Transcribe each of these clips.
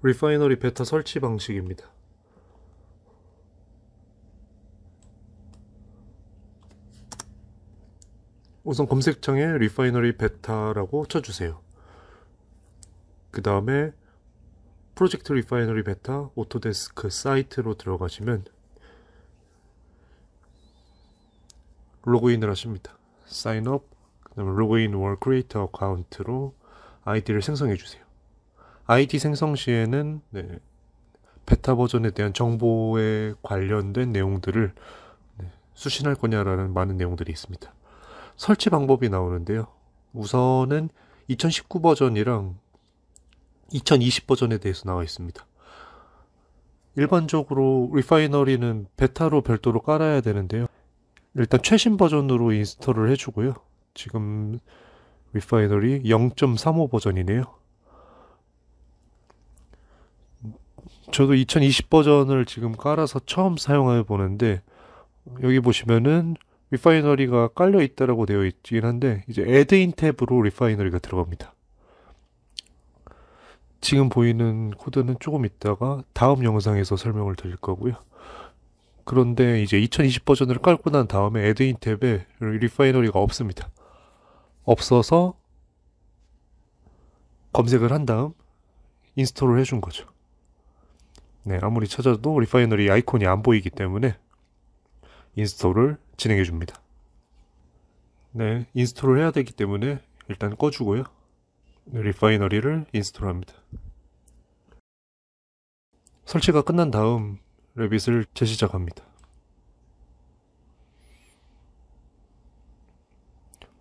리파이너리 베타 설치 방식입니다. 우선 검색창에 리파이너리 베타라고 쳐주세요. 그 다음에 프로젝트 리파이너리 베타 오토데스크 사이트로 들어가시면 로그인을 하십니다. 사인업, 그 다음에 로그인 월 크리에이터 어카운트로 아이디를 생성해 주세요. IT 생성 시에는 네, 베타 버전에 대한 정보에 관련된 내용들을 네, 수신할 거냐라는 많은 내용들이 있습니다. 설치 방법이 나오는데요. 우선은 2019 버전이랑 2020 버전에 대해서 나와 있습니다. 일반적으로 리파이너리는 베타로 별도로 깔아야 되는데요. 일단 최신 버전으로 인스톨을 해주고요. 지금 리파이너리 0.35 버전이네요. 저도 2020 버전을 지금 깔아서 처음 사용해 보는데 여기 보시면은 리파이너리가 깔려 있다라고 되어 있긴 한데 이제 add-in 탭으로 리파이너리가 들어갑니다. 지금 보이는 코드는 조금 있다가 다음 영상에서 설명을 드릴 거고요. 그런데 이제 2020 버전을 깔고 난 다음에 add-in 탭에 리파이너리가 없습니다. 없어서 검색을 한 다음 인스톨을 해 준 거죠. 네, 아무리 찾아도 리파이너리 아이콘이 안 보이기 때문에 인스톨을 진행해 줍니다. 네, 인스톨을 해야 되기 때문에 일단 꺼주고요. 네, 리파이너리를 인스톨합니다. 설치가 끝난 다음 레빗을 재시작합니다.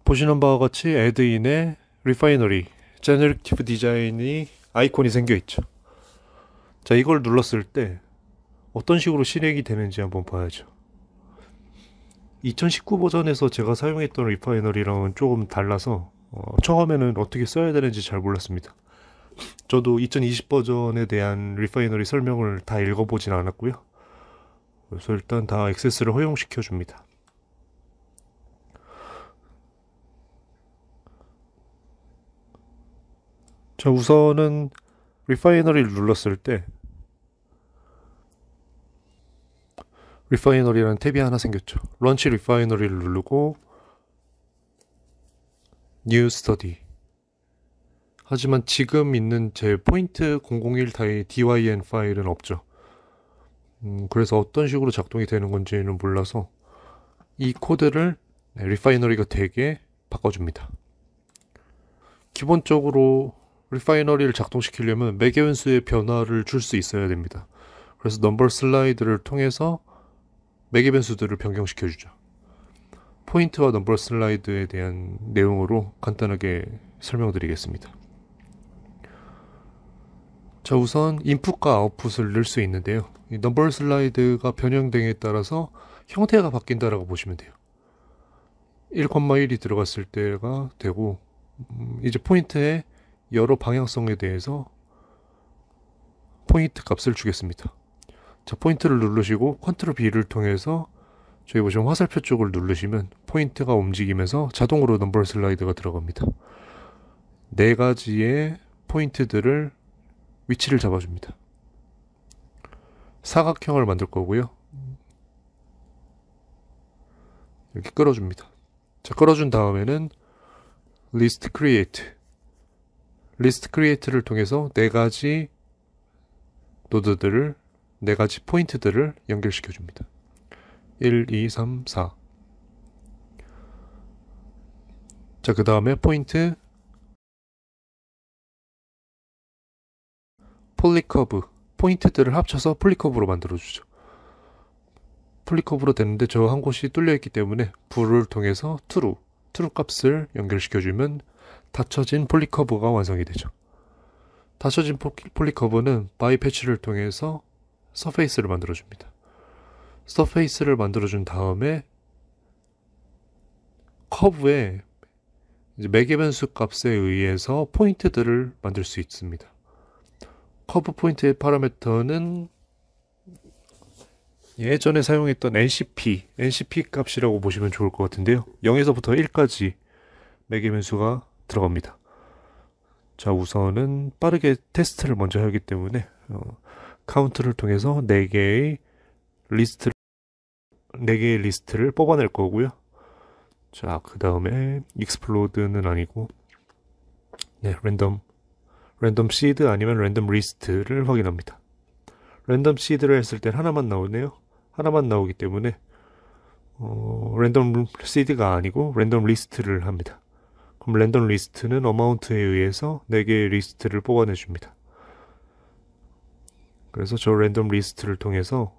보시는 바와 같이 애드인의 리파이너리 제너리티브 디자인이 아이콘이 생겨 있죠. 자, 이걸 눌렀을 때 어떤 식으로 실행이 되는지 한번 봐야죠. 2019 버전에서 제가 사용했던 리파이너리랑은 조금 달라서 어, 처음에는 어떻게 써야 되는지 잘 몰랐습니다. 저도 2020 버전에 대한 리파이너리 설명을 다 읽어보진 않았고요. 그래서 일단 다 액세스를 허용시켜 줍니다. 자 우선은 리파이너리를 눌렀을 때 리파이너리라는 탭이 하나 생겼죠. 런치 리파이너리를 누르고 뉴 스터디 하지만 지금 있는 제 포인트 001 타의 DYN 파일은 없죠. 음, 그래서 어떤 식으로 작동이 되는 건지는 몰라서 이 코드를 네, 리파이너리가 되게 바꿔줍니다. 기본적으로 리파이너리를 작동시키려면 매개변수의 변화를 줄 수 있어야 됩니다. 그래서 넘버 슬라이드를 통해서 매개 변수들을 변경시켜 주죠. 포인트와 넘버 슬라이드에 대한 내용으로 간단하게 설명드리겠습니다. 자 우선 인풋과 아웃풋을 넣을 수 있는데요. 넘버 슬라이드가 변형됨에 따라서 형태가 바뀐다라고 보시면 돼요. 1,1이 들어갔을 때가 되고 음, 이제 포인트의 여러 방향성에 대해서 포인트 값을 주겠습니다. 자, 포인트를 누르시고 컨트롤 B를 통해서 저희 보시면 화살표 쪽을 누르시면 포인트가 움직이면서 자동으로 넘버 슬라이드가 들어갑니다. 네 가지의 포인트들을 위치를 잡아줍니다. 사각형을 만들 거고요. 이렇게 끌어줍니다. 자, 끌어준 다음에는 리스트 크리에이트 리스트 크리에이트를 통해서 네 가지 노드들을 네 가지 포인트들을 연결시켜 줍니다. 1, 2, 3, 4. 자, 그 다음에 포인트 폴리커브 포인트들을 합쳐서 폴리커브로 만들어 주죠. 폴리커브로 되는데 저 한 곳이 뚫려 있기 때문에 불을 통해서 트루 트루 값을 연결시켜 주면 닫혀진 폴리커브가 완성이 되죠. 닫혀진 폴리커브는 바이 패치를 통해서 서페이스를 만들어줍니다. 서페이스를 만들어준 다음에 커브에 매개 변수 값에 의해서 포인트들을 만들 수 있습니다. 커브 포인트의 파라미터는 예전에 사용했던 NCP, NCP 값이라고 보시면 좋을 것 같은데요. 0에서부터 1까지 매개 변수가 들어갑니다. 자, 우선은 빠르게 테스트를 먼저 하기 때문에 어, 카운트를 통해서 4개의 리스트 4개의 리스트를 뽑아낼 거고요. 자, 그 다음에 익스플로드는 아니고 네, 랜덤 랜덤 시드 아니면 랜덤 리스트를 확인합니다. 랜덤 시드를 했을 때 하나만 나오네요. 하나만 나오기 때문에 어, 랜덤 시드가 아니고 랜덤 리스트를 합니다. 그럼 랜덤 리스트는 어마운트에 의해서 4개의 리스트를 뽑아내줍니다. 그래서 저 랜덤 리스트를 통해서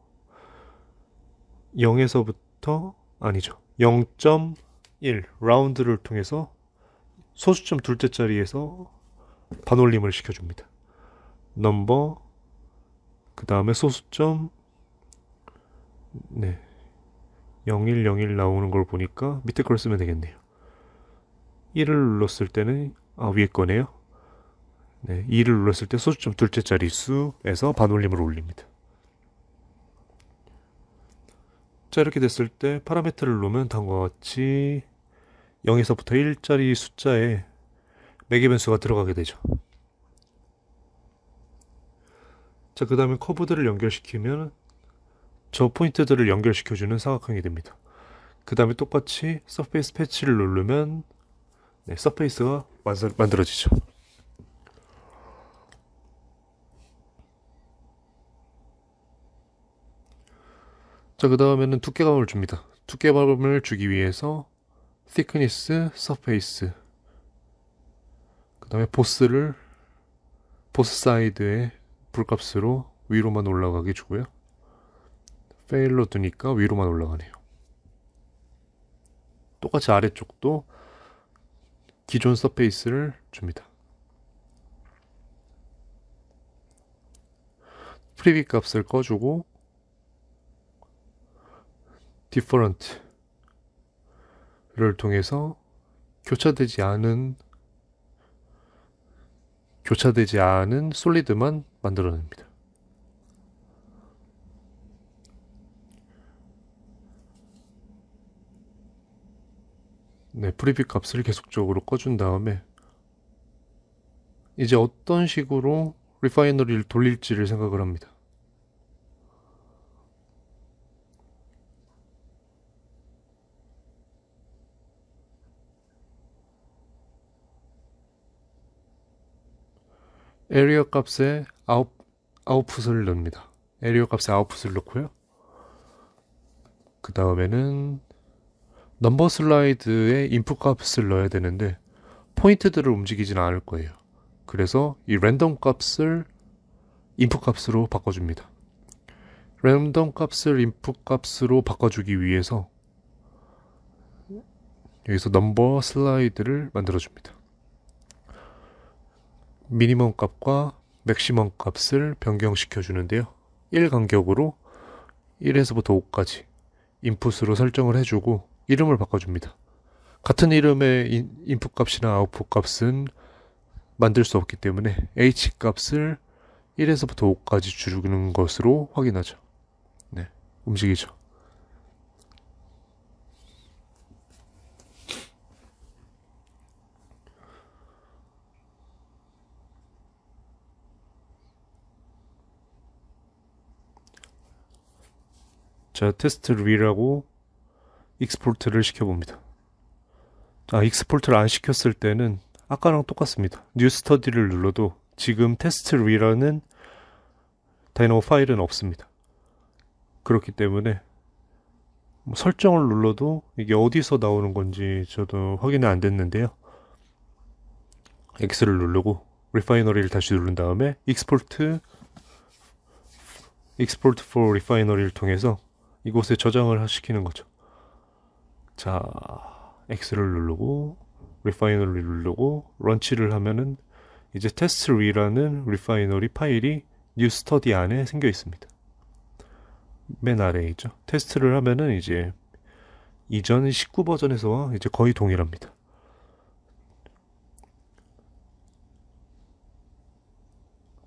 0에서부터 아니죠. 0.1 라운드를 통해서 소수점 둘째 자리에서 반올림을 시켜줍니다. 넘버 그 다음에 소수점 네0101 나오는 걸 보니까 밑에 걸 쓰면 되겠네요. 1을 눌렀을 때는 아 위에 거네요. 네, 2를 눌렀을 때 소수점 둘째 자리 수에서 반올림을 올립니다. 자 이렇게 됐을 때파라미터를 놓으면 다음과 같이 0에서부터 1짜리 숫자에 매개 변수가 들어가게 되죠. 자, 그 다음에 커브들을 연결시키면 저 포인트들을 연결시켜주는 사각형이 됩니다. 그 다음에 똑같이 서페이스 패치를 누르면 네, 서페이스가 만들어지죠. 자, 그 다음에는 두께감을 줍니다. 두께감을 주기 위해서 thickness, surface 그 다음에 보스를 보스 사이드의 불값으로 위로만 올라가게 주고요. 페일로 두니까 위로만 올라가네요. 똑같이 아래쪽도 기존 서페이스를 줍니다. 프리빗 값을 꺼주고 different를 통해서 교차되지 않은 교차되지 않은 솔리드만 만들어냅니다. 네, 프리뷰 값을 계속적으로 꺼준 다음에 이제 어떤 식으로 리파이너리를 돌릴지를 생각을 합니다. 에리어 값에 아웃, 아웃풋을 넣습니다. 에리어 값에 아웃풋을 넣고요. 그 다음에는 넘버 슬라이드에 인풋 값을 넣어야 되는데 포인트들을 움직이진 않을 거예요. 그래서 이 랜덤 값을 인풋 값으로 바꿔줍니다. 랜덤 값을 인풋 값으로 바꿔주기 위해서 여기서 넘버 슬라이드를 만들어줍니다. 미니멈 값과 맥시멈 값을 변경시켜 주는데요. 1 간격으로 1에서부터 5까지 인풋으로 설정을 해주고 이름을 바꿔줍니다. 같은 이름의 인풋 값이나 아웃풋 값은 만들 수 없기 때문에 h 값을 1에서부터 5까지 줄이는 것으로 확인하죠. 네, 움직이죠. 자, 테스트 리라고 익스포트를 시켜봅니다. 아, 익스포트를 안 시켰을 때는 아까랑 똑같습니다. 뉴 스터디를 눌러도 지금 테스트 리라는 다이나 파일은 없습니다. 그렇기 때문에 뭐 설정을 눌러도 이게 어디서 나오는 건지 저도 확인은 안 됐는데요. X를 누르고 리파이너리를 다시 누른 다음에 익스포트 익스포트 for 리파이너리를 통해서 이곳에 저장을 시키는 거죠. 자, X를 누르고 리파이너리를 누르고 런치를 하면은 이제 테스트 리라는 리파이너리 파일이 뉴 스터디 안에 생겨 있습니다. 맨 아래에 있죠. 테스트를 하면은 이제 이전 19 버전에서와 이제 거의 동일합니다.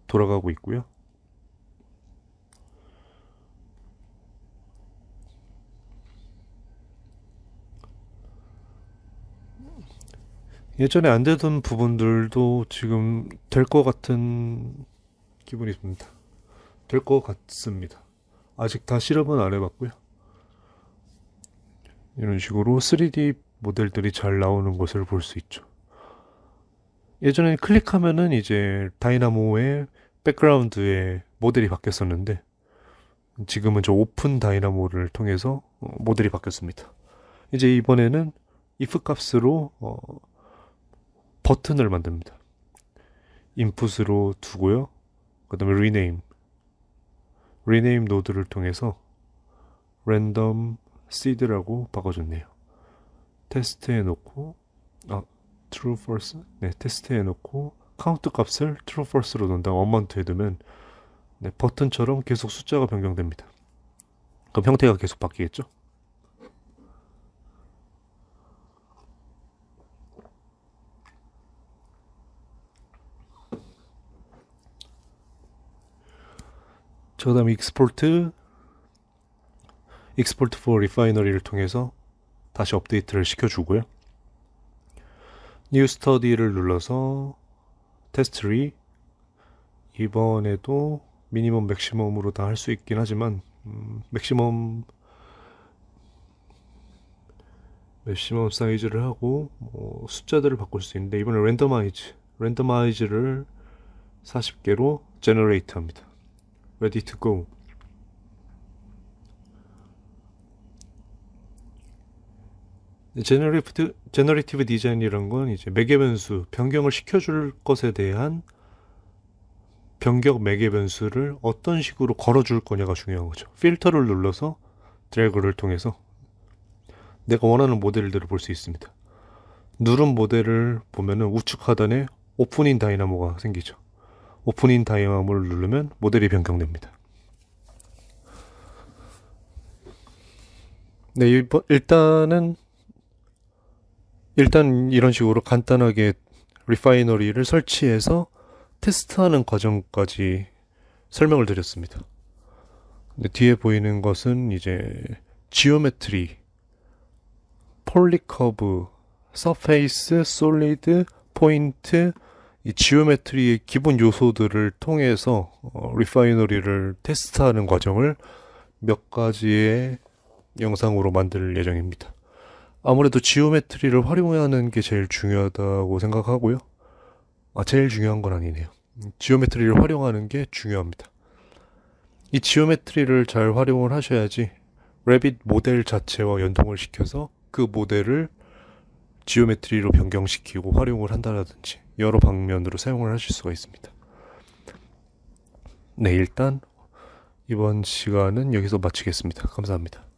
돌아가고 있고요. 예전에 안 되던 부분들도 지금 될 것 같은 기분이 듭니다. 될 것 같습니다. 아직 다 실험은 안 해봤고요. 이런 식으로 3D 모델들이 잘 나오는 것을 볼 수 있죠. 예전에 클릭하면은 이제 다이나모의 백그라운드의 모델이 바뀌었었는데 지금은 저 오픈 다이나모를 통해서 어, 모델이 바뀌었습니다. 이제 이번에는 if값으로 어, 버튼을 만듭니다. input으로 두고요. 그 다음에 rename rename 노드를 통해서 random seed라고 바꿔줬네요. 테스트 해놓고 아 true false 네 테스트 해놓고 count 값을 true false로 넣는다 o 원먼트 해두면 네, 버튼처럼 계속 숫자가 변경됩니다. 그럼 형태가 계속 바뀌겠죠? 저 다음 익스포트 익스포트 포 리파이너리를 통해서 다시 업데이트를 시켜주고요. 뉴 스터디를 눌러서 테스트리 이번에도 미니멈 맥시멈으로 다 할 수 있긴 하지만 음, 맥시멈 맥시멈 사이즈를 하고 뭐 숫자들을 바꿀 수 있는데 이번에 랜더마이즈 랜더마이즈를 40개로 제너레이트 합니다. ready to go. 제너리티브, 제너리티브 디자인이란 건 이제 매개 변수, 변경을 시켜줄 것에 대한 변경 매개 변수를 어떤 식으로 걸어줄 거냐가 중요한 거죠. 필터를 눌러서 드래그를 통해서 내가 원하는 모델들을 볼 수 있습니다. 누른 모델을 보면은 우측 하단에 오프닝 다이나모가 생기죠. 오프닝 다이아몬드를 누르면 모델이 변경됩니다. 네, 일단은 일단 이런 식으로 간단하게 리파이너리를 설치해서 테스트하는 과정까지 설명을 드렸습니다. 근데 뒤에 보이는 것은 이제 지오메트리, 폴리커브, 서페이스, 솔리드, 포인트, 이 지오메트리의 기본 요소들을 통해서 어, 리파이너리를 테스트하는 과정을 몇 가지의 영상으로 만들 예정입니다. 아무래도 지오메트리를 활용하는 게 제일 중요하다고 생각하고요. 아, 제일 중요한 건 아니네요. 지오메트리를 활용하는 게 중요합니다. 이 지오메트리를 잘 활용을 하셔야지 레빗 모델 자체와 연동을 시켜서 그 모델을 지오메트리로 변경시키고 활용을 한다든지 여러 방면으로 사용을 하실 수가 있습니다. 네, 일단 이번 시간은 여기서 마치겠습니다. 감사합니다.